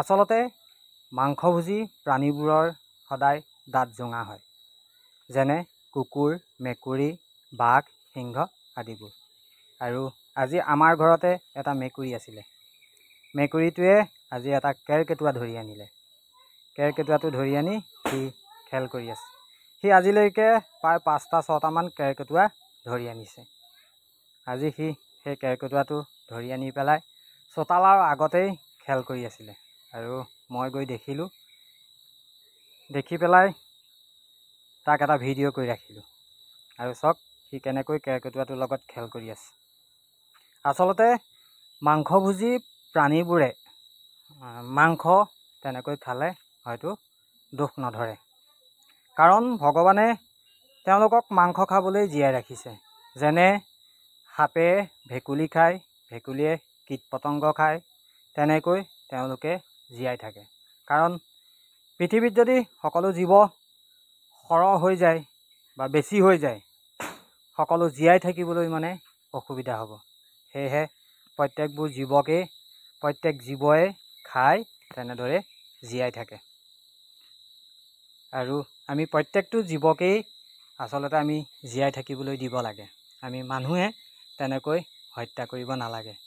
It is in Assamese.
আচলতে মাংসভোজী প্ৰাণীবোৰৰ সদায় দাঁত জোঙা হয় যেনে কুকুৰ মেকুৰী বাঘ সিংহ আদিবোৰ আৰু আজি আমাৰ ঘৰতে এটা মেকুৰী আছিলে মেকুৰীটোৱে আজি এটা কেৰকেটুৱা ধৰি আনিলে কেৰকেটুৱাটো ধৰি আনি সি খেল কৰি আছে সি আজিলৈকে প্ৰায় পাঁচটা ছটামান কেৰকেটুৱা ধৰি আনিছে আজি সি সেই কেৰকেটুৱাটো ধৰি আনি পেলাই চোতালৰ আগতেই খেল কৰি আছিলে আৰু মই গৈ দেখিলোঁ দেখি পেলাই তাক এটা ভিডিঅ' কৰি ৰাখিলোঁ আৰু চাওক সি কেনেকৈ কেৰ্কেটুৱাটোৰ লগত খেল কৰি আছে আচলতে মাংসভোজী প্ৰাণীবোৰে মাংস তেনেকৈ খালে হয়তো দুখ নধৰে কাৰণ ভগৱানে তেওঁলোকক মাংস খাবলৈ জীয়াই ৰাখিছে যেনে সাপে ভেকুলী খায় ভেকুলীয়ে কীট পতংগ খায় তেনেকৈ তেওঁলোকে জীয়াই থাকে কাৰণ পৃথিৱীত যদি সকলো জীৱ সৰহ হৈ যায় বা বেছি হৈ যায় সকলো জীয়াই থাকিবলৈ মানে অসুবিধা হ'ব সেয়েহে প্ৰত্যেকবোৰ জীৱকেই প্ৰত্যেক জীৱই খাই তেনেদৰে জীয়াই থাকে আৰু আমি প্ৰত্যেকটো জীৱকেই আচলতে আমি জীয়াই থাকিবলৈ দিব লাগে আমি মানুহে তেনেকৈ হত্যা কৰিব নালাগে